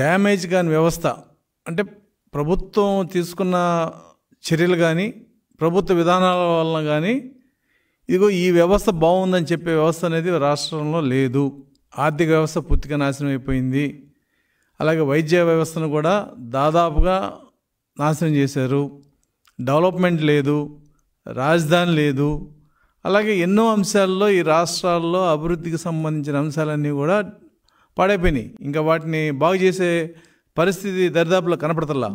damage కాని వ్యవస్థ అంటే ప్రభుత్వం తీసుకున్న చర్యలు కానీ ప్రభుత్వ విధానాల వలన కానీ ఇదిగో ఈ వ్యవస్థ బాగుందని చెప్పే వ్యవస్థ అనేది రాష్ట్రంలో లేదు ఆర్థిక వ్యవస్థ పూర్తిగా నాశనం అయిపోయింది అలాగే వైద్య వ్యవస్థను కూడా దాదాపుగా నాశనం చేశారు డెవలప్మెంట్ లేదు రాజధాని లేదు అలాగే ఎన్నో అంశాల్లో ఈ రాష్ట్రాల్లో అభివృద్ధికి సంబంధించిన అంశాలన్నీ కూడా పాడైపోయినాయి ఇంకా వాటిని బాగు చేసే పరిస్థితి దరిదాపులో కనపడతలా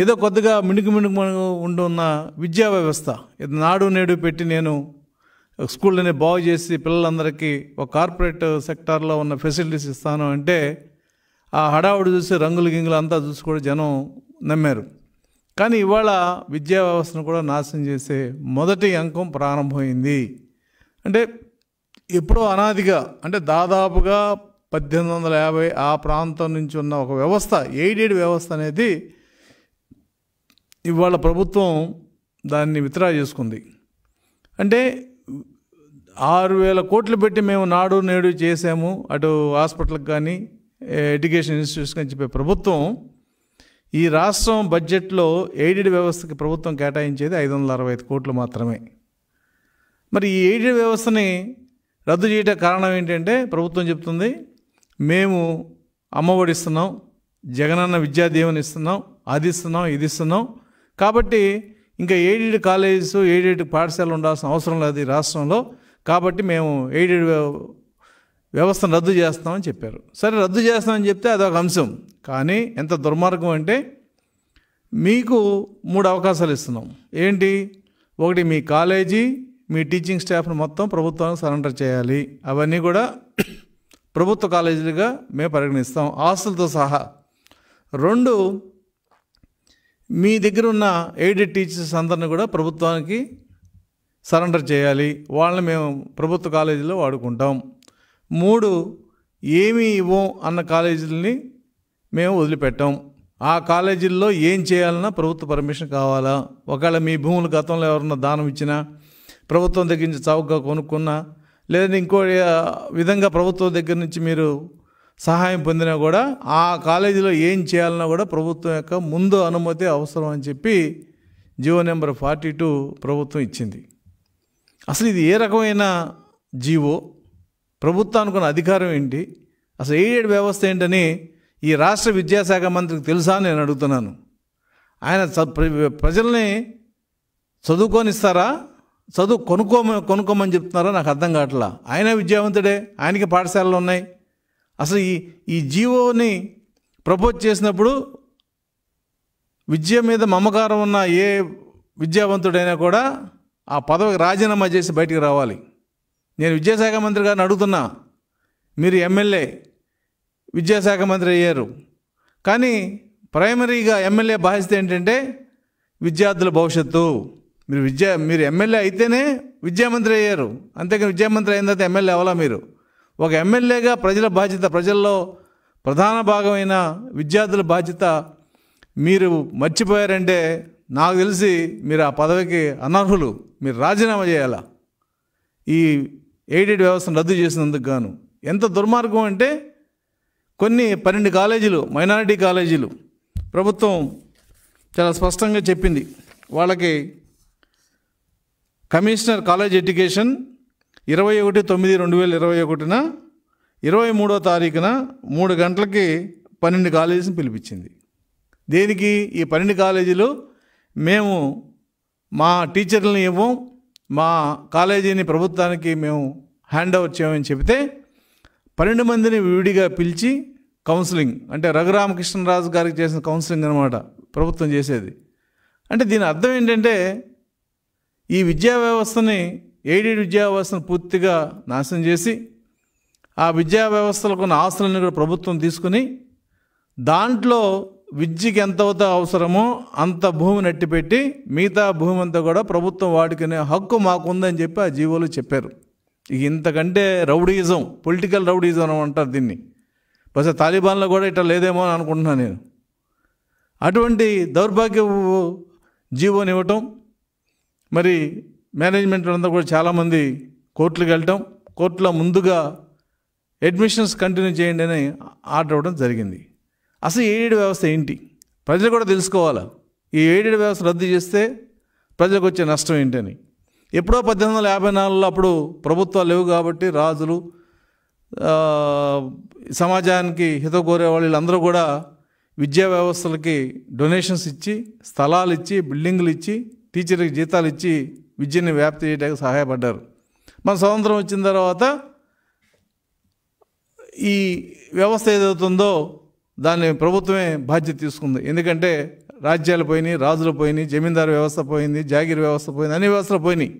ఏదో కొద్దిగా మిణుకు మిణుకు ఉంటున్న విద్యా వ్యవస్థ ఇది నాడు నేడు పెట్టి నేను స్కూళ్ళని బాగు చేసి పిల్లలందరికీ ఒక కార్పొరేట్ సెక్టార్లో ఉన్న ఫెసిలిటీస్ ఇస్తాను అంటే ఆ హడావుడు చూసి రంగులు గింగులు అంతా చూసి కూడా జనం నమ్మారు కానీ ఇవాళ విద్యా వ్యవస్థను కూడా నాశనం చేసే మొదటి అంకం ప్రారంభమైంది అంటే ఎప్పుడో అనాదిగా అంటే దాదాపుగా పద్దెనిమిది వందల యాభై ఆ ప్రాంతం నుంచి ఉన్న ఒక వ్యవస్థ ఎయిడెడ్ వ్యవస్థ అనేది ఇవాళ ప్రభుత్వం దాన్ని విత్డ్రా చేసుకుంది అంటే ఆరు వేల కోట్లు పెట్టి మేము నాడు నేడు చేసాము అటు హాస్పిటల్కి కానీ ఎడ్యుకేషన్ ఇన్స్టిట్యూట్స్ కానీ చెప్పే ప్రభుత్వం ఈ రాష్ట్రం బడ్జెట్లో ఎయిడెడ్ వ్యవస్థకి ప్రభుత్వం కేటాయించేది ఐదు వందల అరవై ఐదు కోట్లు మాత్రమే మరి ఈ ఎయిడెడ్ వ్యవస్థని రద్దు చేయటం కారణం ఏంటంటే ప్రభుత్వం చెప్తుంది మేము అమ్మఒడి ఇస్తున్నాం జగనన్న విద్యాదీవెన ఇస్తున్నాం అది ఇస్తున్నాం ఇది ఇస్తున్నాం కాబట్టి ఇంకా ఎయిడెడ్ కాలేజెస్ ఎయిడెడ్ పాఠశాలలు ఉండాల్సిన అవసరం లేదు ఈ రాష్ట్రంలో కాబట్టి మేము ఎయిడెడ్ వ్యవస్థను రద్దు చేస్తామని చెప్పారు సరే రద్దు చేస్తామని చెప్తే అదొక అంశం కానీ ఎంత దుర్మార్గం అంటే మీకు మూడు అవకాశాలు ఇస్తున్నాం ఏంటి ఒకటి మీ కాలేజీ మీ టీచింగ్ స్టాఫ్ను మొత్తం ప్రభుత్వానికి సరెండర్ చేయాలి అవన్నీ కూడా ప్రభుత్వ కాలేజీలుగా మేము పరిగణిస్తాం ఆస్తులతో సహా రెండు మీ దగ్గర ఉన్న ఎయిడెడ్ టీచర్స్ అందరిని కూడా ప్రభుత్వానికి సరెండర్ చేయాలి వాళ్ళని మేము ప్రభుత్వ కాలేజీలో వాడుకుంటాం మూడు ఏమి ఇవ్వం అన్న కాలేజీలని మేము వదిలిపెట్టాం ఆ కాలేజీల్లో ఏం చేయాలన్నా ప్రభుత్వ పర్మిషన్ కావాలా ఒకవేళ మీ భూములు గతంలో ఎవరన్నా దానం ఇచ్చినా ప్రభుత్వం దగ్గర నుంచి చౌకగా కొనుక్కున్నా లేదంటే ఇంకో విధంగా ప్రభుత్వం దగ్గర నుంచి మీరు సహాయం పొందినా కూడా ఆ కాలేజీలో ఏం చేయాలన్నా కూడా ప్రభుత్వం యొక్క ముందు అనుమతి అవసరం అని చెప్పి జీవో నెంబర్ ఫార్టీ టూ ప్రభుత్వం ఇచ్చింది అసలు ఇది ఏ రకమైన జీవో ప్రభుత్వానికి ఉన్న అధికారం ఏంటి అసలు ఎయిడెడ్ వ్యవస్థ ఏంటని ఈ రాష్ట్ర విద్యాశాఖ మంత్రికి తెలుసా నేను అడుగుతున్నాను ఆయన ప్రజల్ని చదువుకొనిస్తారా చదువు కొనుక్కోమ కొనుక్కోమని చెప్తున్నారో నాకు అర్థం కావట్లా ఆయన విద్యావంతుడే ఆయనకి పాఠశాలలు ఉన్నాయి అసలు ఈ ఈ జీవోని ప్రపోజ్ చేసినప్పుడు విద్య మీద మమకారం ఉన్న ఏ విద్యావంతుడైనా కూడా ఆ పదవికి రాజీనామా చేసి బయటికి రావాలి నేను విద్యాశాఖ మంత్రి గారిని అడుగుతున్నా మీరు ఎమ్మెల్యే విద్యాశాఖ మంత్రి అయ్యారు కానీ ప్రైమరీగా ఎమ్మెల్యే బాధ్యత ఏంటంటే విద్యార్థుల భవిష్యత్తు మీరు విద్యా మీరు ఎమ్మెల్యే అయితేనే విద్యామంత్రి అయ్యారు అంతేకాని విద్యామంత్రి అయిన తర్వాత ఎమ్మెల్యే అవ్వాలా మీరు ఒక ఎమ్మెల్యేగా ప్రజల బాధ్యత ప్రజల్లో ప్రధాన భాగమైన విద్యార్థుల బాధ్యత మీరు మర్చిపోయారంటే నాకు తెలిసి మీరు ఆ పదవికి అనర్హులు మీరు రాజీనామా చేయాలా ఈ ఎయిడెడ్ వ్యవస్థను రద్దు చేసినందుకు గాను ఎంత దుర్మార్గం అంటే కొన్ని పన్నెండు కాలేజీలు మైనారిటీ కాలేజీలు ప్రభుత్వం చాలా స్పష్టంగా చెప్పింది వాళ్ళకి కమిషనర్ కాలేజ్ ఎడ్యుకేషన్ ఇరవై ఒకటి తొమ్మిది రెండు వేల ఇరవై ఒకటిన ఇరవై మూడో తారీఖున మూడు గంటలకి పన్నెండు కాలేజీని పిలిపించింది దేనికి ఈ పన్నెండు కాలేజీలు మేము మా టీచర్లను ఇవ్వం మా కాలేజీని ప్రభుత్వానికి మేము హ్యాండ్ ఓవర్ చేయమని చెబితే పన్నెండు మందిని విడిగా పిలిచి కౌన్సిలింగ్ అంటే రఘురామకృష్ణరాజు గారికి చేసిన కౌన్సిలింగ్ అనమాట ప్రభుత్వం చేసేది అంటే దీని అర్థం ఏంటంటే ఈ విద్యా వ్యవస్థని ఎయిడెడ్ విద్యా వ్యవస్థను పూర్తిగా నాశనం చేసి ఆ విద్యా వ్యవస్థలకు ఉన్న ఆస్తులన్నీ కూడా ప్రభుత్వం తీసుకుని దాంట్లో విద్యకి ఎంత అవుతా అవసరమో అంత భూమిని అట్టిపెట్టి మిగతా భూమి అంతా కూడా ప్రభుత్వం వాడుకునే హక్కు మాకుందని చెప్పి ఆ జీవోలు చెప్పారు ఇంతకంటే రౌడీజం పొలిటికల్ రౌడీజం అని అంటారు దీన్ని బహుశా తాలిబాన్లో కూడా ఇట్లా లేదేమో అని అనుకుంటున్నాను నేను అటువంటి జీవోని జీవోనివ్వటం మరి మేనేజ్మెంట్ అంతా కూడా చాలామంది కోర్టులకు వెళ్ళటం కోర్టులో ముందుగా అడ్మిషన్స్ కంటిన్యూ చేయండి అని ఆర్డర్ అవ్వడం జరిగింది అసలు ఏడు వ్యవస్థ ఏంటి ప్రజలు కూడా తెలుసుకోవాలి ఈ ఏడేడు వ్యవస్థ రద్దు చేస్తే ప్రజలకు వచ్చే నష్టం ఏంటని ఎప్పుడో పద్దెనిమిది వందల యాభై నాలుగులో అప్పుడు ప్రభుత్వాలు లేవు కాబట్టి రాజులు సమాజానికి హిత కోరే వాళ్ళందరూ కూడా విద్యా వ్యవస్థలకి డొనేషన్స్ ఇచ్చి స్థలాలు ఇచ్చి బిల్డింగులు ఇచ్చి టీచర్కి జీతాలు ఇచ్చి విద్యని వ్యాప్తి చేయడానికి సహాయపడ్డారు మన స్వతంత్రం వచ్చిన తర్వాత ఈ వ్యవస్థ ఏదవుతుందో దాన్ని ప్రభుత్వమే బాధ్యత తీసుకుంది ఎందుకంటే రాజ్యాలు పోయినాయి రాజులు పోయినాయి జమీందారు వ్యవస్థ పోయింది జాగీర్ వ్యవస్థ పోయింది అన్ని వ్యవస్థలు పోయినాయి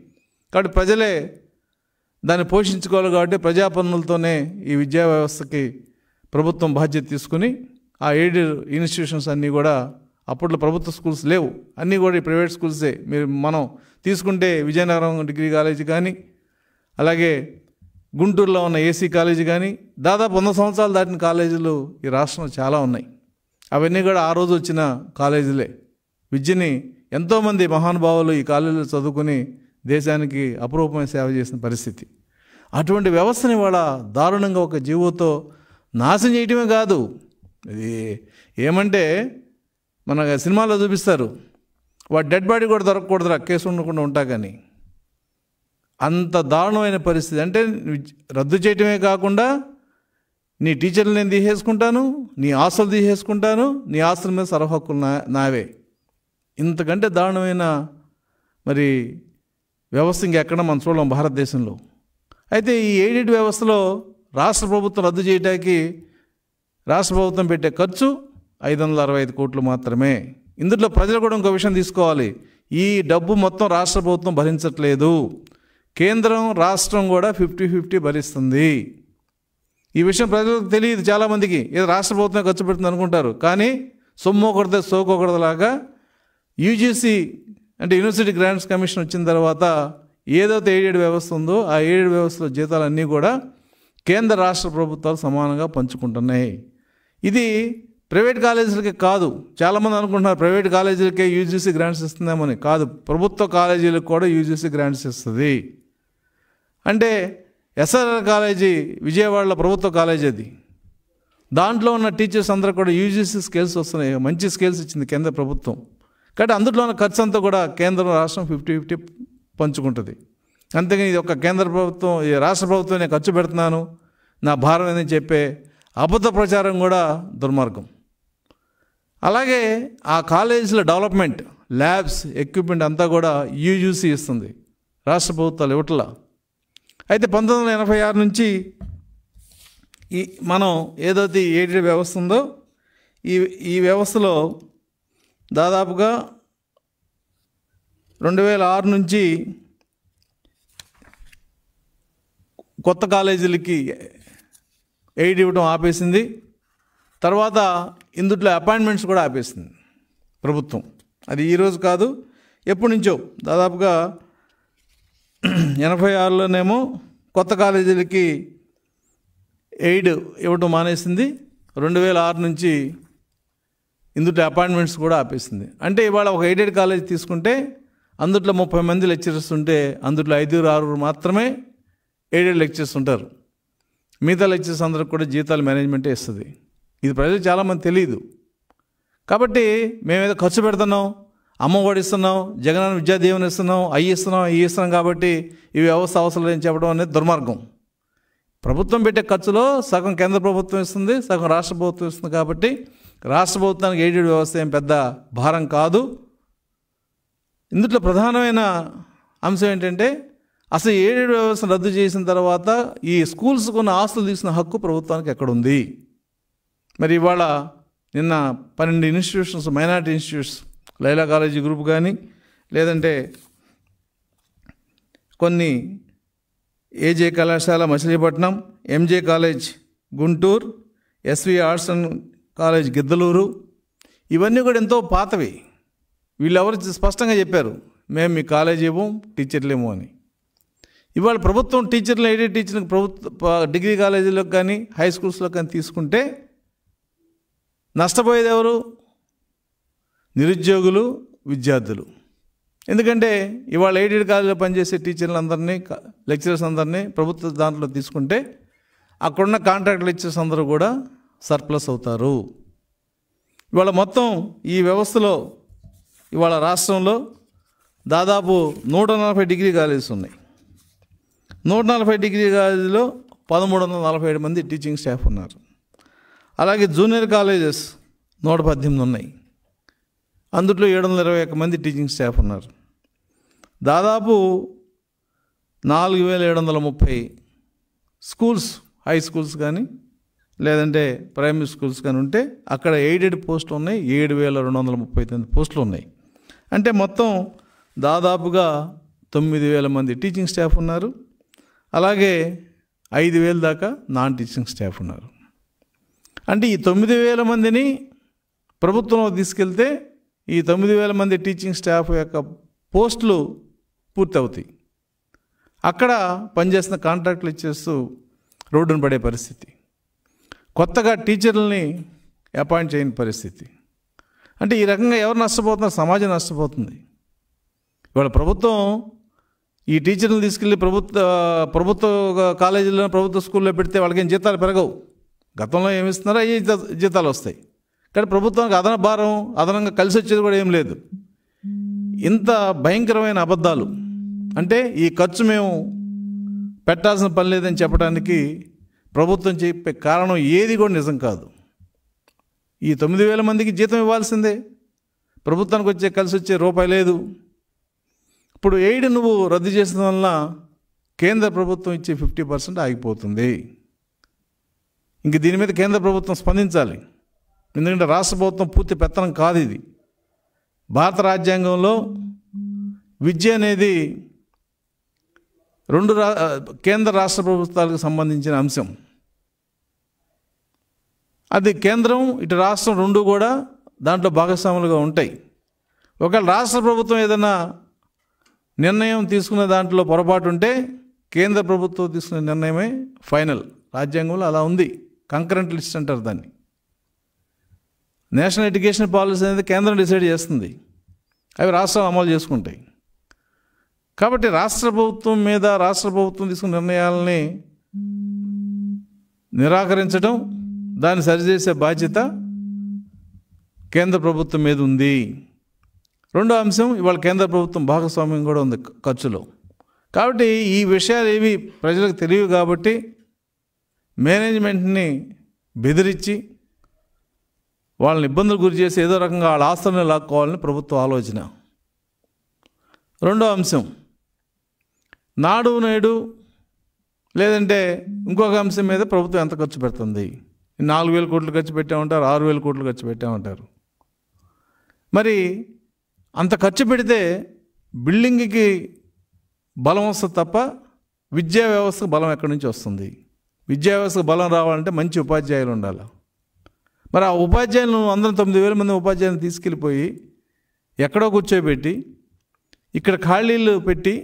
కాబట్టి ప్రజలే దాన్ని పోషించుకోవాలి కాబట్టి ప్రజాపన్నులతోనే ఈ విద్యా వ్యవస్థకి ప్రభుత్వం బాధ్యత తీసుకుని ఆ ఎయిడ్ ఇన్స్టిట్యూషన్స్ అన్నీ కూడా అప్పట్లో ప్రభుత్వ స్కూల్స్ లేవు అన్నీ కూడా ఈ ప్రైవేట్ స్కూల్సే మీరు మనం తీసుకుంటే విజయనగరం డిగ్రీ కాలేజీ కానీ అలాగే గుంటూరులో ఉన్న ఏసీ కాలేజీ కానీ దాదాపు వంద సంవత్సరాలు దాటిన కాలేజీలు ఈ రాష్ట్రంలో చాలా ఉన్నాయి అవన్నీ కూడా ఆ రోజు వచ్చిన కాలేజీలే విద్యని ఎంతోమంది మహానుభావులు ఈ కాలేజీలో చదువుకుని దేశానికి అపురూపమైన సేవ చేసిన పరిస్థితి అటువంటి వ్యవస్థని వాళ్ళ దారుణంగా ఒక జీవోతో నాశనం చేయటమే కాదు ఇది ఏమంటే మన సినిమాలో చూపిస్తారు వాడు డెడ్ బాడీ కూడా దొరకకూడదురా కేసు ఉండకుండా ఉంటా కానీ అంత దారుణమైన పరిస్థితి అంటే రద్దు చేయటమే కాకుండా నీ టీచర్లు నేను తీసేసుకుంటాను నీ ఆస్తులు తీసేసుకుంటాను నీ ఆస్తుల మీద సర్వహక్కులు నా నావే ఇంతకంటే దారుణమైన మరి వ్యవస్థ ఇంకెక్కడ మనం చూడలేం భారతదేశంలో అయితే ఈ ఎయిడెడ్ వ్యవస్థలో రాష్ట్ర ప్రభుత్వం రద్దు చేయడానికి రాష్ట్ర ప్రభుత్వం పెట్టే ఖర్చు ఐదు వందల అరవై ఐదు కోట్లు మాత్రమే ఇందులో ప్రజలు కూడా ఇంకో విషయం తీసుకోవాలి ఈ డబ్బు మొత్తం రాష్ట్ర ప్రభుత్వం భరించట్లేదు కేంద్రం రాష్ట్రం కూడా ఫిఫ్టీ ఫిఫ్టీ భరిస్తుంది ఈ విషయం ప్రజలకు తెలియదు చాలామందికి ఏదో రాష్ట్ర ప్రభుత్వమే ఖర్చు పెడుతుంది అనుకుంటారు కానీ సొమ్ము ఒకరిదే సోకొకరిదలాగా యూజీసీ అంటే యూనివర్సిటీ గ్రాంట్స్ కమిషన్ వచ్చిన తర్వాత ఏదైతే ఏడేడు వ్యవస్థ ఉందో ఆ ఏడేడు వ్యవస్థలో జీతాలన్నీ కూడా కేంద్ర రాష్ట్ర ప్రభుత్వాలు సమానంగా పంచుకుంటున్నాయి ఇది ప్రైవేట్ కాలేజీలకే కాదు చాలామంది అనుకుంటున్నారు ప్రైవేట్ కాలేజీలకే యూజీసీ గ్రాంట్స్ ఇస్తుందేమని కాదు ప్రభుత్వ కాలేజీలకు కూడా యూజీసీ గ్రాంట్స్ ఇస్తుంది అంటే ఎస్ఆర్ఆర్ కాలేజీ విజయవాడలో ప్రభుత్వ కాలేజీ అది దాంట్లో ఉన్న టీచర్స్ అందరూ కూడా యూజీసీ స్కేల్స్ వస్తున్నాయి మంచి స్కేల్స్ ఇచ్చింది కేంద్ర ప్రభుత్వం కాబట్టి అందులో ఉన్న ఖర్చు అంతా కూడా కేంద్రం రాష్ట్రం ఫిఫ్టీ ఫిఫ్టీ పంచుకుంటుంది అంతేగాని ఇది ఒక కేంద్ర ప్రభుత్వం ఈ రాష్ట్ర ప్రభుత్వం నేను ఖర్చు పెడుతున్నాను నా భారం అని చెప్పే అబద్ధ ప్రచారం కూడా దుర్మార్గం అలాగే ఆ కాలేజీల డెవలప్మెంట్ ల్యాబ్స్ ఎక్విప్మెంట్ అంతా కూడా యూయూసీ ఇస్తుంది రాష్ట్ర ప్రభుత్వాలు ఇవ్వట్లా అయితే పంతొమ్మిది వందల ఎనభై ఆరు నుంచి ఈ మనం ఏదైతే ఏడి వ్యవస్థ ఉందో ఈ ఈ వ్యవస్థలో దాదాపుగా రెండు వేల ఆరు నుంచి కొత్త కాలేజీలకి ఎయిడ్ ఇవ్వడం ఆపేసింది తర్వాత ఇందుట్లో అపాయింట్మెంట్స్ కూడా ఆపేసింది ప్రభుత్వం అది ఈరోజు కాదు ఎప్పటి నుంచో దాదాపుగా ఎనభై ఆరులోనేమో కొత్త కాలేజీలకి ఎయిడ్ ఇవ్వటం మానేసింది రెండు వేల ఆరు నుంచి ఇందుట్లో అపాయింట్మెంట్స్ కూడా ఆపేసింది అంటే ఇవాళ ఒక ఎయిడెడ్ కాలేజ్ తీసుకుంటే అందుట్లో ముప్పై మంది లెక్చరర్స్ ఉంటే అందుట్లో ఐదుగురు ఆరుగురు మాత్రమే ఎయిడెడ్ లెక్చర్స్ ఉంటారు మిగతా లెక్చర్స్ అందరికి కూడా జీతాలు మేనేజ్మెంటే ఇస్తుంది ఇది ప్రజలు చాలామంది తెలియదు కాబట్టి మేము ఏదో ఖర్చు పెడుతున్నాం అమ్మఒడి ఇస్తున్నాం జగనన్న విద్యాదీవెన ఇస్తున్నాం అవి ఇస్తున్నాం ఇవి ఇస్తున్నాం కాబట్టి ఈ వ్యవస్థ అవసరం లేని చెప్పడం అనేది దుర్మార్గం ప్రభుత్వం పెట్టే ఖర్చులో సగం కేంద్ర ప్రభుత్వం ఇస్తుంది సగం రాష్ట్ర ప్రభుత్వం ఇస్తుంది కాబట్టి రాష్ట్ర ప్రభుత్వానికి ఎయిడెడ్ వ్యవస్థ ఏం పెద్ద భారం కాదు ఇందులో ప్రధానమైన అంశం ఏంటంటే అసలు ఏడేడు వ్యవస్థను రద్దు చేసిన తర్వాత ఈ స్కూల్స్కున్న ఆస్తులు తీసిన హక్కు ప్రభుత్వానికి ఎక్కడుంది మరి ఇవాళ నిన్న పన్నెండు institutions minority institutes Laila college group కానీ లేదంటే కొన్ని ఏజే కళాశాల Machilipatnam MJ college Guntur SV arts and college Giddalur ఇవన్నీ కూడా ఎంతో పాతవి వీళ్ళెవరు స్పష్టంగా చెప్పారు మేము మీ కాలేజీ ఇవ్వం టీచర్లేమో అని ఇవాళ ప్రభుత్వం టీచర్లు ఎయిడెడ్ టీచర్లకు ప్రభుత్వ డిగ్రీ కాలేజీలకు కానీ హై స్కూల్స్లో కానీ తీసుకుంటే నష్టపోయేది ఎవరు నిరుద్యోగులు విద్యార్థులు ఎందుకంటే ఇవాళ ఎయిడెడ్ కాలేజీలో పనిచేసే టీచర్లు అందరినీ లెక్చరర్స్ అందరినీ ప్రభుత్వ దాంట్లో తీసుకుంటే అక్కడున్న కాంట్రాక్ట్ లెక్చరర్స్ అందరూ కూడా సర్ప్లస్ అవుతారు ఇవాళ మొత్తం ఈ వ్యవస్థలో ఇవాళ రాష్ట్రంలో దాదాపు నూట నలభై డిగ్రీ కాలేజెస్ ఉన్నాయి నూట నలభై డిగ్రీ కాలేజీలో పదమూడు వందల నలభై ఏడు మంది టీచింగ్ స్టాఫ్ ఉన్నారు అలాగే జూనియర్ కాలేజెస్ నూట పద్దెనిమిది ఉన్నాయి అందుట్లో ఏడు వందల ఇరవై ఒక్క మంది టీచింగ్ స్టాఫ్ ఉన్నారు దాదాపు నాలుగు వేల ఏడు వందల ముప్పై స్కూల్స్ హై స్కూల్స్ కానీ లేదంటే ప్రైమరీ స్కూల్స్ కానీ ఉంటే అక్కడ ఎయిడెడ్ పోస్టులు ఉన్నాయి ఏడు వేల రెండు వందల ముప్పై తొమ్మిది పోస్టులు ఉన్నాయి అంటే మొత్తం దాదాపుగా తొమ్మిది వేల మంది టీచింగ్ స్టాఫ్ ఉన్నారు అలాగే ఐదు వేల దాకా నాన్ టీచింగ్ స్టాఫ్ ఉన్నారు అంటే ఈ తొమ్మిది వేల మందిని ప్రభుత్వంలో తీసుకెళ్తే ఈ తొమ్మిది వేల మంది టీచింగ్ స్టాఫ్ యొక్క పోస్టులు పూర్తి అవుతాయి అక్కడ పనిచేసిన కాంట్రాక్టులు ఇచ్చేస్తూ రోడ్డును పడే పరిస్థితి కొత్తగా టీచర్లని అపాయింట్ చేయని పరిస్థితి అంటే ఈ రకంగా ఎవరు నష్టపోతున్నారు సమాజం నష్టపోతుంది ఇవాళ ప్రభుత్వం ఈ టీచర్లు తీసుకెళ్ళి ప్రభుత్వ ప్రభుత్వ కాలేజీలో ప్రభుత్వ స్కూల్లో పెడితే వాళ్ళకేం జీతాలు పెరగవు గతంలో ఏమిస్తున్నారో అవి జీతాలు వస్తాయి కానీ ప్రభుత్వానికి అదన భారం అదనంగా కలిసి వచ్చేది కూడా ఏం లేదు ఇంత భయంకరమైన అబద్ధాలు అంటే ఈ ఖర్చు మేము పెట్టాల్సిన పని లేదని చెప్పడానికి ప్రభుత్వం చెప్పే కారణం ఏది కూడా నిజం కాదు ఈ తొమ్మిది వేల మందికి జీతం ఇవ్వాల్సిందే ప్రభుత్వానికి వచ్చే కలిసి వచ్చే రూపాయి లేదు ఇప్పుడు ఎయిడ్ నువ్వు రద్దు చేసిన వల్ల కేంద్ర ప్రభుత్వం ఇచ్చే ఫిఫ్టీ పర్సెంట్ ఆగిపోతుంది ఇంక దీని మీద కేంద్ర ప్రభుత్వం స్పందించాలి ఎందుకంటే రాష్ట్ర ప్రభుత్వం పూర్తి పెత్తనం కాదు ఇది భారత రాజ్యాంగంలో విద్య అనేది రెండు రా కేంద్ర రాష్ట్ర ప్రభుత్వాలకు సంబంధించిన అంశం అది కేంద్రం ఇటు రాష్ట్రం రెండు కూడా దాంట్లో భాగస్వాములుగా ఉంటాయి ఒకవేళ రాష్ట్ర ప్రభుత్వం ఏదైనా నిర్ణయం తీసుకునే దాంట్లో పొరపాటు ఉంటే కేంద్ర ప్రభుత్వం తీసుకునే నిర్ణయమే ఫైనల్ రాజ్యాంగంలో అలా ఉంది కంకరెంట్ లిస్ట్ అంటారు దాన్ని నేషనల్ ఎడ్యుకేషన్ పాలసీ అనేది కేంద్రం డిసైడ్ చేస్తుంది అవి రాష్ట్రాలు అమలు చేసుకుంటాయి కాబట్టి రాష్ట్ర ప్రభుత్వం మీద రాష్ట్ర ప్రభుత్వం తీసుకున్న నిర్ణయాలని నిరాకరించడం దాన్ని సరిచేసే బాధ్యత కేంద్ర ప్రభుత్వం మీద ఉంది రెండో అంశం ఇవాళ కేంద్ర ప్రభుత్వం భాగస్వామ్యం కూడా ఉంది ఖర్చులో కాబట్టి ఈ విషయాలు ఏవి ప్రజలకు తెలియవు కాబట్టి మేనేజ్మెంట్ని బెదిరించి వాళ్ళని ఇబ్బందులు గురి చేసి ఏదో రకంగా వాళ్ళ ఆస్తులను లాక్కోవాలని ప్రభుత్వ ఆలోచన రెండో అంశం నాడు నేడు లేదంటే ఇంకొక అంశం మీద ప్రభుత్వం ఎంత ఖర్చు పెడుతుంది నాలుగు వేల కోట్లు ఖర్చు పెట్టామంటారు ఆరు వేల కోట్లు ఖర్చు పెట్టామంటారు మరి అంత ఖర్చు పెడితే బిల్డింగ్కి బలం వస్తుంది తప్ప విద్యా వ్యవస్థకు బలం ఎక్కడి నుంచి వస్తుంది విద్యావ్యవస్థకు బలం రావాలంటే మంచి ఉపాధ్యాయులు ఉండాలి మరి ఆ ఉపాధ్యాయులను అందరం తొమ్మిది వేల మంది ఉపాధ్యాయులను తీసుకెళ్ళిపోయి ఎక్కడో కూర్చోబెట్టి ఇక్కడ ఖాళీలు పెట్టి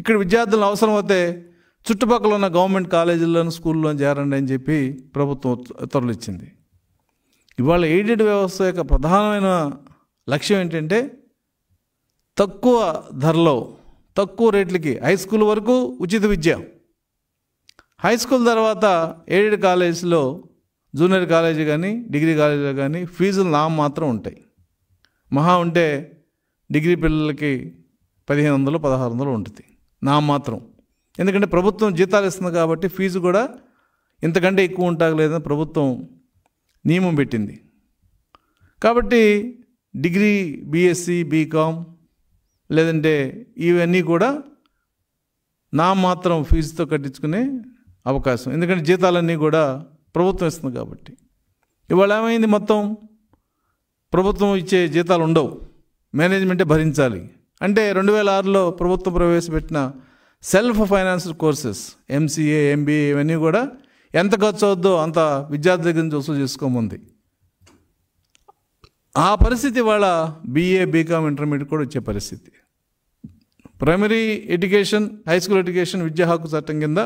ఇక్కడ విద్యార్థులు అవసరం అయితే చుట్టుపక్కల ఉన్న గవర్నమెంట్ కాలేజీల్లోనూ స్కూల్లో చేరండి అని చెప్పి ప్రభుత్వం ఉత్తర్వులు ఇచ్చింది ఇవాళ ఎయిడెడ్ వ్యవస్థ యొక్క ప్రధానమైన లక్ష్యం ఏంటంటే తక్కువ ధరలో తక్కువ రేట్లకి హై స్కూల్ వరకు ఉచిత విద్య హై స్కూల్ తర్వాత ఎయిడెడ్ కాలేజ్లో జూనియర్ కాలేజీ కానీ డిగ్రీ కాలేజీలో కానీ ఫీజులు నామ మాత్రం ఉంటాయి మహా ఉంటే డిగ్రీ పిల్లలకి పదిహేను వందలు పదహారు వందలు ఉంటుంది నా మాత్రం ఎందుకంటే ప్రభుత్వం జీతాలు ఇస్తుంది కాబట్టి ఫీజు కూడా ఇంతకంటే ఎక్కువ ఉంటాగలేదని ప్రభుత్వం నియమం పెట్టింది కాబట్టి డిగ్రీ బీఎస్సీ బీకామ్ e, లేదంటే ఇవన్నీ కూడా నా మాత్రం ఫీజుతో కట్టించుకునే అవకాశం ఎందుకంటే జీతాలన్నీ కూడా ప్రభుత్వం ఇస్తుంది కాబట్టి ఇవాళ ఏమైంది మొత్తం ప్రభుత్వం ఇచ్చే జీతాలు ఉండవు మేనేజ్మెంటే భరించాలి అంటే రెండు వేల ఆరులో ప్రభుత్వం ప్రవేశపెట్టిన self finance courses MCA MBA ఇవన్నీ కూడా ఎంత ఖర్చు అవుద్దో అంత విద్యార్థి దగ్గర నుంచి వసూలు చేసుకోమంది ఆ పరిస్థితి వాళ్ళ బీఏ బీకామ్ ఇంటర్మీడియట్ కూడా వచ్చే పరిస్థితి primary education high school education విద్యా హక్కు చట్టం కింద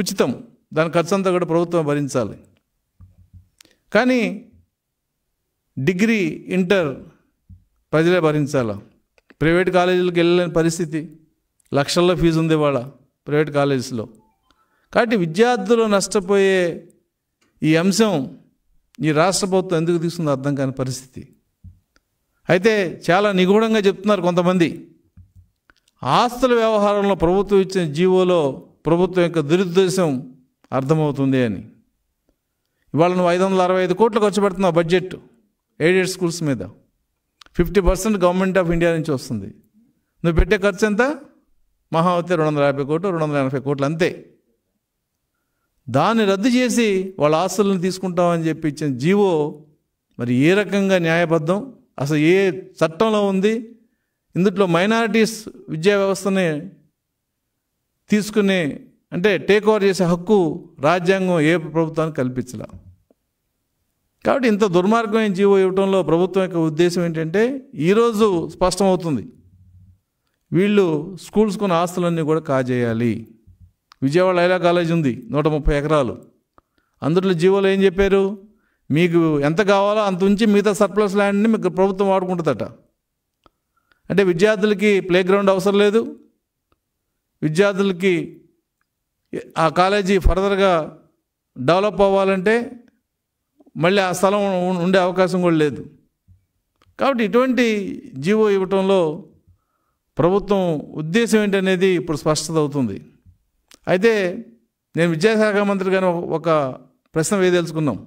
ఉచితం దాని ఖర్చు అంతా కూడా ప్రభుత్వం భరించాలి కానీ డిగ్రీ ఇంటర్ ప్రజలే భరించాలి ప్రైవేట్ కాలేజీలకు వెళ్ళలేని పరిస్థితి లక్షల్లో ఫీజు ఉంది వాళ్ళ ప్రైవేట్ కాలేజెస్లో కాబట్టి విద్యార్థులు నష్టపోయే ఈ అంశం ఈ రాష్ట్ర ప్రభుత్వం ఎందుకు తీసుకుందో అర్థం కాని పరిస్థితి అయితే చాలా నిగూఢంగా చెప్తున్నారు కొంతమంది ఆస్తుల వ్యవహారంలో ప్రభుత్వం ఇచ్చిన జీవోలో ప్రభుత్వం యొక్క దురుద్దేశం అర్థమవుతుంది అని ఇవాళ నువ్వు ఐదు వందల అరవై ఐదు కోట్లు ఖర్చు పెడుతున్నావు బడ్జెట్ ఎయిడెడ్ స్కూల్స్ మీద fifty percent government of India నుంచి వస్తుంది నువ్వు పెట్టే ఖర్చు ఎంత మహావతి రెండు వందల యాభై కోట్లు రెండు వందల ఎనభై కోట్లు అంతే దాన్ని రద్దు చేసి వాళ్ళ ఆస్తులను తీసుకుంటామని చెప్పి ఇచ్చిన జీవో మరి ఏ రకంగా న్యాయబద్ధం అసలు ఏ చట్టంలో ఉంది ఇందుట్లో మైనారిటీస్ విద్యా వ్యవస్థని తీసుకునే అంటే టేక్ ఓవర్ చేసే హక్కు రాజ్యాంగం ఏ ప్రభుత్వానికి కల్పించలా కాబట్టి ఇంత దుర్మార్గమైన జీవో ఇవ్వడంలో ప్రభుత్వం యొక్క ఉద్దేశం ఏంటంటే ఈరోజు స్పష్టమవుతుంది వీళ్ళు స్కూల్స్ కొన్న ఆస్తులన్నీ కూడా కాజేయాలి విజయవాడ లైలా కాలేజ్ ఉంది నూట ముప్పై ఎకరాలు అందులో జీవోలు ఏం చెప్పారు మీకు ఎంత కావాలో అంత ఉంచి మిగతా సర్ప్లస్ ల్యాండ్ని మీకు ప్రభుత్వం వాడుకుంటుందట అంటే విద్యార్థులకి ప్లే గ్రౌండ్ అవసరం లేదు విద్యార్థులకి ఆ కాలేజీ ఫర్దర్గా డెవలప్ అవ్వాలంటే మళ్ళీ ఆ స్థలం ఉండే అవకాశం కూడా లేదు కాబట్టి ఇటువంటి జీవో ఇవ్వటంలో ప్రభుత్వం ఉద్దేశం ఏంటనేది ఇప్పుడు స్పష్టత అవుతుంది అయితే నేను విద్యాశాఖ మంత్రి గారు ఒక ప్రశ్న వేయదలుచుకున్నాం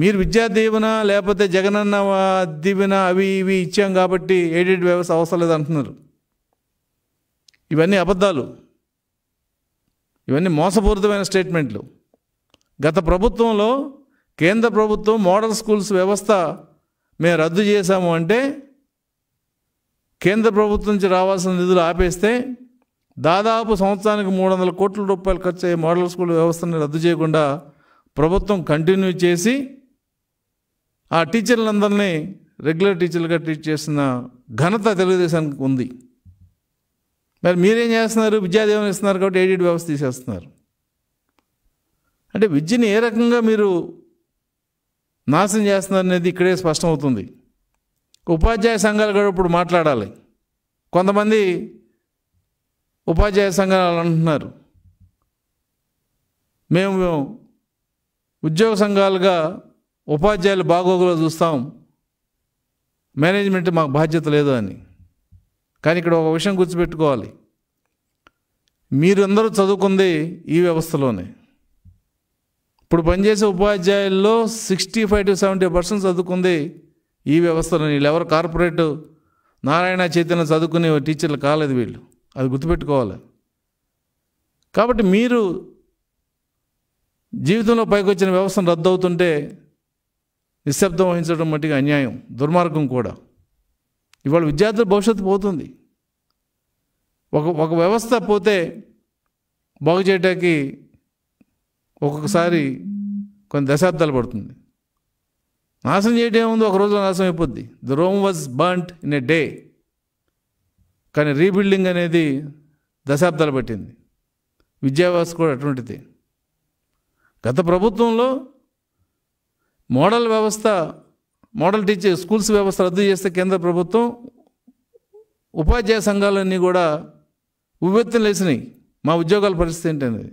మీరు విద్యా దీవెన లేకపోతే జగనన్న దీవెన అవి ఇవి ఇచ్చాం కాబట్టి ఎయిడెడ్ వ్యవస్థ అవసరం లేదంటున్నారు ఇవన్నీ అబద్ధాలు ఇవన్నీ మోసపూరితమైన స్టేట్మెంట్లు గత ప్రభుత్వంలో కేంద్ర ప్రభుత్వం మోడల్ స్కూల్స్ వ్యవస్థ మేము రద్దు చేశాము అంటే కేంద్ర ప్రభుత్వం నుంచి రావాల్సిన నిధులు ఆపేస్తే దాదాపు సంవత్సరానికి మూడు వందల కోట్ల రూపాయలు ఖర్చు అయ్యే మోడల్ స్కూల్ వ్యవస్థను రద్దు చేయకుండా ప్రభుత్వం కంటిన్యూ చేసి ఆ టీచర్లందరినీ రెగ్యులర్ టీచర్లుగా ట్రీట్ చేసిన ఘనత తెలుగుదేశానికి ఉంది మరి మీరేం చేస్తున్నారు విద్యాదేవన ఇస్తున్నారు కాబట్టి ఎయిడెడ్ వ్యవస్థ తీసేస్తున్నారు అంటే విద్యని ఏ రకంగా మీరు నాశనం చేస్తున్నారు అనేది ఇక్కడే స్పష్టమవుతుంది ఉపాధ్యాయ సంఘాలు కూడా ఇప్పుడు మాట్లాడాలి కొంతమంది ఉపాధ్యాయ సంఘాలు అంటున్నారు మేము ఉద్యోగ సంఘాలుగా ఉపాధ్యాయులు బాగోగులో చూస్తాం మేనేజ్మెంట్ మాకు బాధ్యత లేదు అని కానీ ఇక్కడ ఒక విషయం గుర్తుపెట్టుకోవాలి మీరందరూ చదువుకుంది ఈ వ్యవస్థలోనే ఇప్పుడు పనిచేసే ఉపాధ్యాయుల్లో sixty five to seventy percent చదువుకుంది ఈ వ్యవస్థలో వీళ్ళు ఎవరు కార్పొరేట్ నారాయణ చైతన్య చదువుకునే టీచర్లు కాలేదు వీళ్ళు అది గుర్తుపెట్టుకోవాలి కాబట్టి మీరు జీవితంలో పైకి వచ్చిన వ్యవస్థను రద్దవుతుంటే నిశ్శబ్దం వహించడం మట్టిగా అన్యాయం దుర్మార్గం కూడా ఇవాళ విద్యార్థుల భవిష్యత్తు పోతుంది ఒక ఒక వ్యవస్థ పోతే బాగు చేయడానికి ఒక్కొక్కసారి కొన్ని దశాబ్దాలు పడుతుంది నాశనం చేయడం ఏముంది ఒక రోజులో నాశనం అయిపోద్ది the Rome was burnt in a day కానీ రీబిల్డింగ్ అనేది దశాబ్దాలు పట్టింది విద్యా వ్యవస్థ కూడా అటువంటిది గత ప్రభుత్వంలో మోడల్ వ్యవస్థ మోడల్ టీచర్ స్కూల్స్ వ్యవస్థ రద్దు చేస్తే కేంద్ర ప్రభుత్వం ఉపాధ్యాయ సంఘాలన్నీ కూడా ఉవ్వెత్తులు లేచినాయి మా ఉద్యోగాల పరిస్థితి ఏంటనేది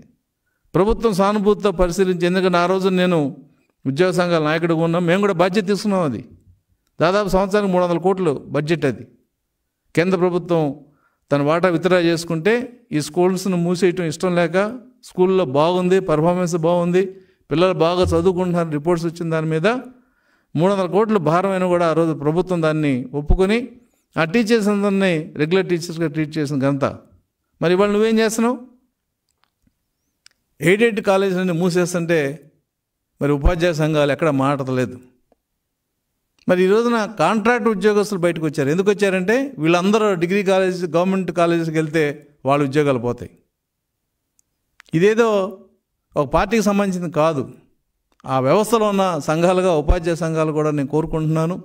ప్రభుత్వం సానుభూతితో పరిశీలించి ఎందుకంటే ఆ రోజు నేను ఉద్యోగ సంఘాల నాయకుడిగా ఉన్నాం మేము కూడా బాధ్యత తీసుకున్నాం అది దాదాపు సంవత్సరానికి మూడు వందల కోట్లు బడ్జెట్ అది కేంద్ర ప్రభుత్వం తన వాటా విత్డ్రా చేసుకుంటే ఈ స్కూల్స్ను మూసేయటం ఇష్టం లేక స్కూల్లో బాగుంది పర్ఫార్మెన్స్ బాగుంది పిల్లలు బాగా చదువుకుంటున్నారు రిపోర్ట్స్ వచ్చిన దాని మీద మూడు వందల కోట్లు భారమైన కూడా ఆ రోజు ప్రభుత్వం దాన్ని ఒప్పుకొని ఆ టీచర్స్ అందరినీ రెగ్యులర్ టీచర్స్గా ట్రీట్ చేసిన ఘనత మరి ఇవాళ నువ్వేం చేస్తున్నావు ఎయిడెడ్ కాలేజీలని మూసేస్తుంటే మరి ఉపాధ్యాయ సంఘాలు ఎక్కడ మాటలేదు మరి ఈ రోజున కాంట్రాక్ట్ ఉద్యోగస్తులు బయటకు వచ్చారు ఎందుకు వచ్చారంటే వీళ్ళందరూ డిగ్రీ కాలేజెస్ గవర్నమెంట్ కాలేజెస్కి వెళ్తే వాళ్ళ ఉద్యోగాలు పోతాయి ఇదేదో ఒక పార్టీకి సంబంధించింది కాదు ఆ వ్యవస్థలో ఉన్న సంఘాలుగా ఉపాధ్యాయ సంఘాలు కూడా నేను కోరుకుంటున్నాను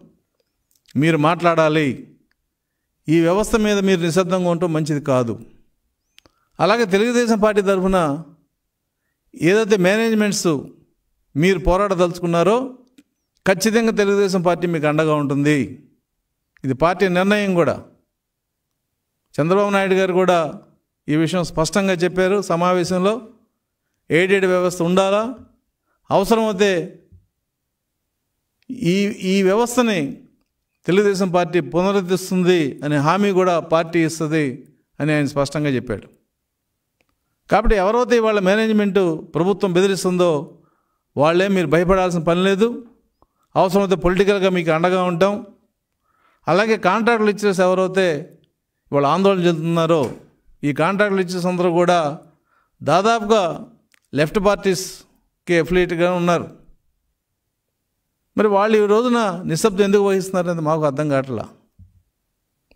మీరు మాట్లాడాలి ఈ వ్యవస్థ మీద మీరు నిశ్శబ్దంగా ఉండటం మంచిది కాదు అలాగే తెలుగుదేశం పార్టీ తరఫున ఏదైతే మేనేజ్మెంట్స్ మీరు పోరాడదలుచుకున్నారో ఖచ్చితంగా తెలుగుదేశం పార్టీ మీకు అండగా ఉంటుంది ఇది పార్టీ నిర్ణయం కూడా చంద్రబాబు నాయుడు గారు కూడా ఈ విషయం స్పష్టంగా చెప్పారు సమావేశంలో ఎయిడెడ్ వ్యవస్థ ఉండాలా అవసరమైతే ఈ ఈ వ్యవస్థని తెలుగుదేశం పార్టీ పునరుద్ధరిస్తుంది అనే హామీ కూడా పార్టీ ఇస్తుంది అని ఆయన స్పష్టంగా చెప్పాడు కాబట్టి ఎవరైతే వాళ్ళ మేనేజ్మెంటు ప్రభుత్వం బెదిరిస్తుందో వాళ్ళే మీరు భయపడాల్సిన పని లేదు అవసరమైతే పొలిటికల్గా మీకు అండగా ఉంటాం అలాగే కాంట్రాక్టులు ఇచ్చేసి ఎవరైతే వాళ్ళు ఆందోళన చెందుతున్నారో ఈ కాంట్రాక్టులు ఇచ్చేసి అందరూ కూడా దాదాపుగా లెఫ్ట్ పార్టీస్ అఫిలియేట్గా ఉన్నారు మరి వాళ్ళు ఈ రోజున నిశ్శబ్దం ఎందుకు వహిస్తున్నారనేది మాకు అర్థం కావట్లా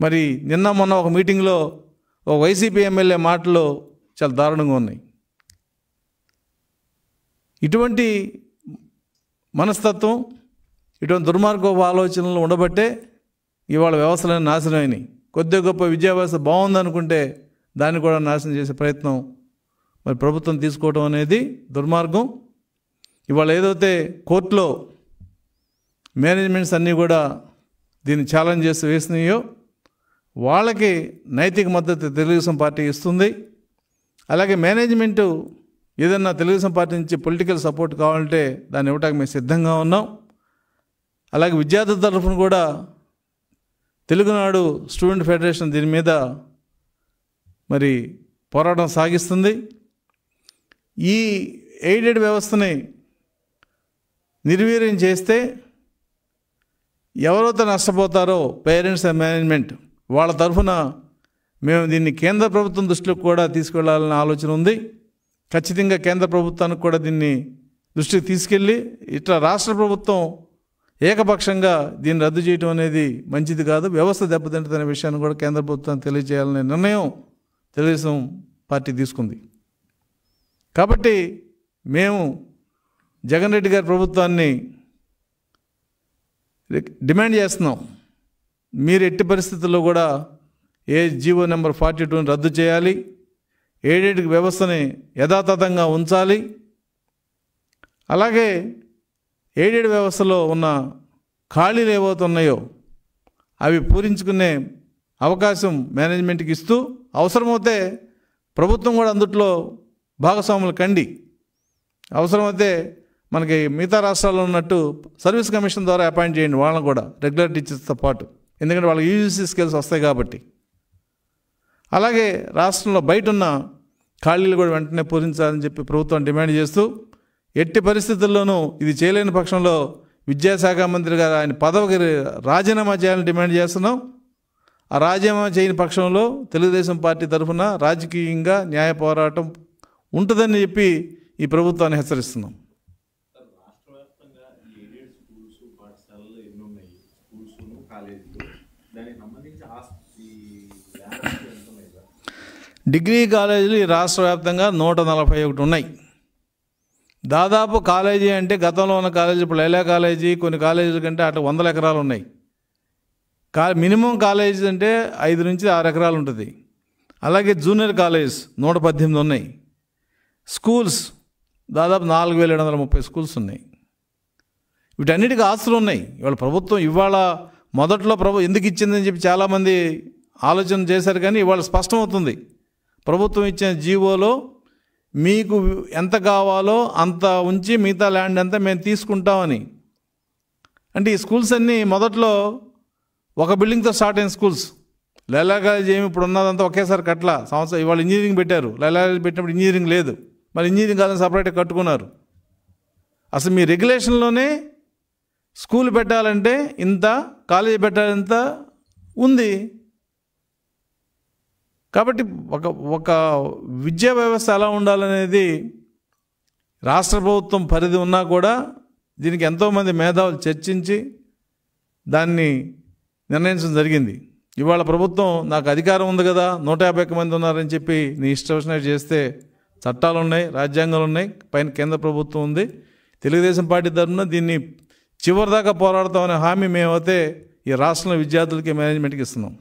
మరి నిన్న మొన్న ఒక మీటింగ్లో ఒక వైసీపీ ఎమ్మెల్యే మాటలు చాలా దారుణంగా ఉన్నాయి ఇటువంటి మనస్తత్వం ఇటువంటి దుర్మార్గోప ఆలోచనలు ఉండబట్టే ఇవాళ వ్యవస్థలను నాశనం అయినాయి కొద్ది గొప్ప విద్యావ్యవస్థ బాగుందనుకుంటే దాన్ని కూడా నాశనం చేసే ప్రయత్నం మరి ప్రభుత్వం తీసుకోవడం అనేది దుర్మార్గం ఇవాళ ఏదైతే కోర్టులో మేనేజ్మెంట్స్ అన్నీ కూడా దీన్ని ఛాలెంజ్ చేసి వేసినాయో వాళ్ళకి నైతిక మద్దతు తెలుగుదేశం పార్టీ ఇస్తుంది అలాగే మేనేజ్మెంటు ఏదన్నా తెలుగుదేశం పార్టీ నుంచి పొలిటికల్ సపోర్ట్ కావాలంటే దాన్ని ఇవ్వడానికి మేము సిద్ధంగా ఉన్నాం అలాగే విద్యార్థుల తరఫున కూడా తెలుగునాడు స్టూడెంట్ ఫెడరేషన్ దీని మీద మరి పోరాటం సాగిస్తుంది ఈ ఎయిడెడ్ వ్యవస్థని నిర్వీర్యం చేస్తే ఎవరైతే నష్టపోతారో పేరెంట్స్ మేనేజ్మెంట్ వాళ్ళ తరఫున మేము దీన్ని కేంద్ర ప్రభుత్వం దృష్టిలోకి కూడా తీసుకెళ్లాలనే ఆలోచన ఉంది ఖచ్చితంగా కేంద్ర ప్రభుత్వానికి కూడా దీన్ని దృష్టికి తీసుకెళ్ళి ఇట్లా రాష్ట్ర ప్రభుత్వం ఏకపక్షంగా దీన్ని రద్దు చేయడం అనేది మంచిది కాదు వ్యవస్థ దెబ్బతింటుందనే విషయాన్ని కూడా కేంద్ర ప్రభుత్వం తెలియజేయాలనే నిర్ణయం తెలుగుదేశం పార్టీ తీసుకుంది కాబట్టి మేము జగన్ రెడ్డి గారి ప్రభుత్వాన్ని డిమాండ్ చేస్తున్నాం మీరు ఎట్టి పరిస్థితుల్లో కూడా ఏ జీవో నెంబర్ ఫార్టీ టూని రద్దు చేయాలి ఏడేటి వ్యవస్థని యథాతథంగా ఉంచాలి అలాగే ఏడేడు వ్యవస్థలో ఉన్న ఖాళీలు ఏవవుతున్నాయో అవి పూరించుకునే అవకాశం మేనేజ్మెంట్కి ఇస్తూ అవసరమైతే ప్రభుత్వం కూడా అందుట్లో భాగస్వాములు కండి అవసరమైతే మనకి మిగతా రాష్ట్రాల్లో ఉన్నట్టు సర్వీస్ కమిషన్ ద్వారా అపాయింట్ చేయండి వాళ్ళని కూడా రెగ్యులర్ టీచర్స్తో పాటు ఎందుకంటే వాళ్ళకి యూజీసీ స్కిల్స్ వస్తాయి కాబట్టి అలాగే రాష్ట్రంలో బయట ఉన్న ఖాళీలు కూడా వెంటనే పూరించాలని చెప్పి ప్రభుత్వం డిమాండ్ చేస్తూ ఎట్టి పరిస్థితుల్లోనూ ఇది చేయలేని పక్షంలో విద్యాశాఖ మంత్రి గారు ఆయన పదవికి రాజీనామా చేయాలని డిమాండ్ చేస్తున్నాం ఆ రాజీనామా చేయని పక్షంలో తెలుగుదేశం పార్టీ తరఫున రాజకీయంగా న్యాయ పోరాటం ఉంటుందని చెప్పి ఈ ప్రభుత్వాన్ని హెచ్చరిస్తున్నాం డిగ్రీ కాలేజీలు ఈ రాష్ట్ర వ్యాప్తంగా నూట నలభై ఒకటి ఉన్నాయి దాదాపు కాలేజీ అంటే గతంలో ఉన్న కాలేజీ ఇప్పుడు లైలా కాలేజీ కొన్ని కాలేజీల కంటే అట్లా వందల ఎకరాలు ఉన్నాయి కా మినిమం కాలేజీ అంటే ఐదు నుంచి ఆరు ఎకరాలు ఉంటుంది అలాగే జూనియర్ కాలేజ్ నూట పద్దెనిమిది ఉన్నాయి స్కూల్స్ దాదాపు నాలుగు వేల ఏడు వందల ముప్పై స్కూల్స్ ఉన్నాయి వీటన్నిటికి ఆస్తులు ఉన్నాయి ఇవాళ ప్రభుత్వం ఇవాళ మొదట్లో ప్రభు ఎందుకు ఇచ్చిందని చెప్పి చాలామంది ఆలోచన చేశారు కానీ ఇవాళ స్పష్టమవుతుంది ప్రభుత్వం ఇచ్చిన జీవోలో మీకు ఎంత కావాలో అంత ఉంచి మిగతా ల్యాండ్ అంతా మేము తీసుకుంటామని అంటే ఈ స్కూల్స్ అన్నీ మొదట్లో ఒక బిల్డింగ్తో స్టార్ట్ అయిన స్కూల్స్ లైలా కాలేజ్ ఏమి ఇప్పుడు ఉన్నదంతా ఒకేసారి కట్ల సంవత్సరం ఇవాళ ఇంజనీరింగ్ పెట్టారు లైలా కాలేజ్ పెట్టినప్పుడు ఇంజనీరింగ్ లేదు మరి ఇంజనీరింగ్ కాలేజ్ సపరేట్గా కట్టుకున్నారు అసలు మీ రెగ్యులేషన్లోనే స్కూల్ పెట్టాలంటే ఇంత కాలేజీ పెట్టాలంత ఉంది కాబట్టి ఒక ఒక విద్యా వ్యవస్థ ఎలా ఉండాలనేది రాష్ట్ర ప్రభుత్వం పరిధి ఉన్నా కూడా దీనికి ఎంతోమంది మేధావులు చర్చించి దాన్ని నిర్ణయించడం జరిగింది ఇవాళ ప్రభుత్వం నాకు అధికారం ఉంది కదా నూట యాభై మంది ఉన్నారని చెప్పి నీ ఇష్టం చేస్తే చట్టాలు ఉన్నాయి రాజ్యాంగాలు ఉన్నాయి పైన కేంద్ర ప్రభుత్వం ఉంది తెలుగుదేశం పార్టీ తరఫున దీన్ని చివరిదాకా పోరాడతామనే హామీ మేమైతే ఈ రాష్ట్రంలో విద్యార్థులకి మేనేజ్మెంట్కి ఇస్తున్నాం